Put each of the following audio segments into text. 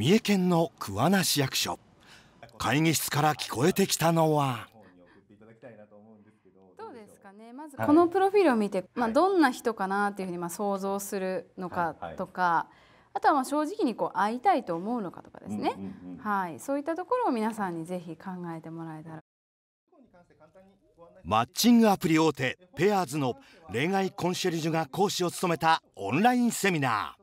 三重県の桑名市役所会議室から聞こえてきたのはどうですかねまずこのプロフィールを見て、まあ、どんな人かなというふうにまあ想像するのかとか、はいはい、あとはまあ正直にこう会いたいと思うのかとかですね、うんうんうん、はい、そういったところを皆さんにぜひ考えてもらえたら。マッチングアプリ大手ペアーズの恋愛コンシェルジュが講師を務めたオンラインセミナー。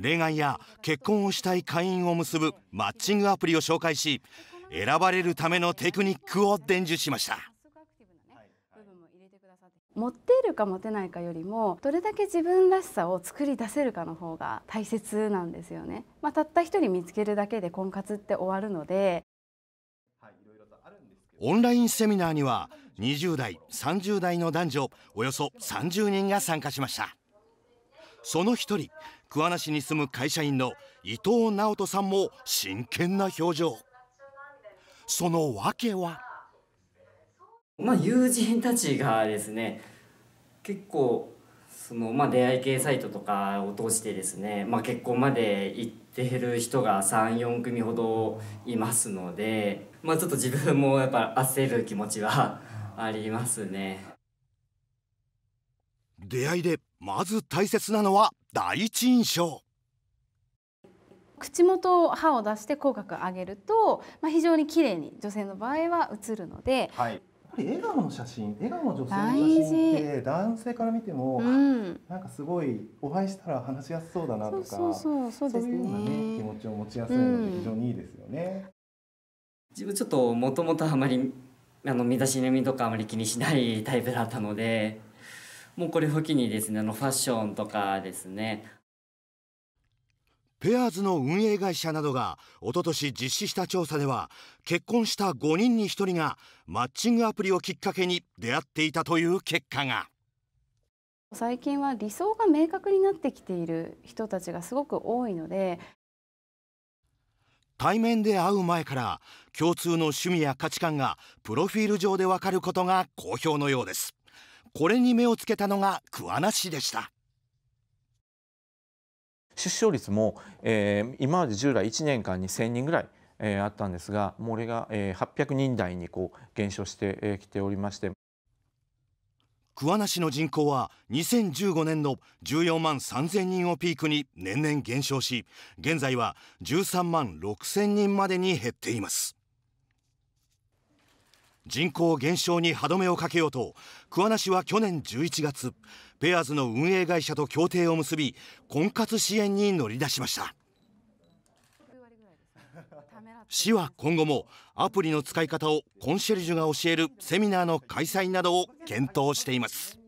恋愛や結婚をしたい会員を結ぶマッチングアプリを紹介し選ばれるためのテクニックを伝授しました持っているか持てないかよりもどれだけ自分らしさを作り出せるかの方が大切なんですよね、まあ、たった一人見つけるだけで婚活って終わるのでオンラインセミナーには20代30代の男女およそ30人が参加しましたその一人桑名市に住む会社員の伊藤直人さんも真剣な表情その訳はまあ友人たちがですね結構そのまあ出会い系サイトとかを通してですね、まあ、結婚まで行ってる人が34組ほどいますので、まあ、ちょっと自分もやっぱ焦る気持ちはありますね。出会いでまず大切なのは第一印象口元を歯を出して口角上げると、まあ、非常に綺麗に女性の場合は映るので、はい、やっぱり笑顔の写真笑顔の女性の写真って男性から見ても、うん、なんかすごいお会いしたら話しやすそうだなとかそうそうそうそうですね、ね、気持ちを持ちやすいので非常にいいですよね。うん、自分ちょっともともとあまりあの身だしなみとかあまり気にしないタイプだったのでもうこれを機にですねあのファッションとかですねペアーズの運営会社などが一昨年実施した調査では結婚した5人に1人がマッチングアプリをきっかけに出会っていたという結果が最近は理想が明確になってきている人たちがすごく多いので対面で会う前から共通の趣味や価値観がプロフィール上でわかることが好評のようですこれに目をつけたのが桑名市でした出生率も、えー、今まで従来1年間に1,000人ぐらい、えー、あったんですがもう俺が、えー、800人台にこう減少してきておりまして桑名市の人口は2015年の14万3000人をピークに年々減少し現在は13万6000人までに減っています。人口減少に歯止めをかけようと桑名市は去年11月ペアーズの運営会社と協定を結び婚活支援に乗り出しました市は今後もアプリの使い方をコンシェルジュが教えるセミナーの開催などを検討しています